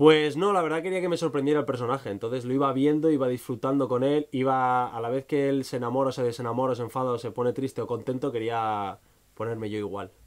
Pues no, la verdad quería que me sorprendiera el personaje, entonces lo iba viendo, iba disfrutando con él, iba a la vez que él se enamora, se desenamora, se enfada, o se pone triste o contento, quería ponerme yo igual.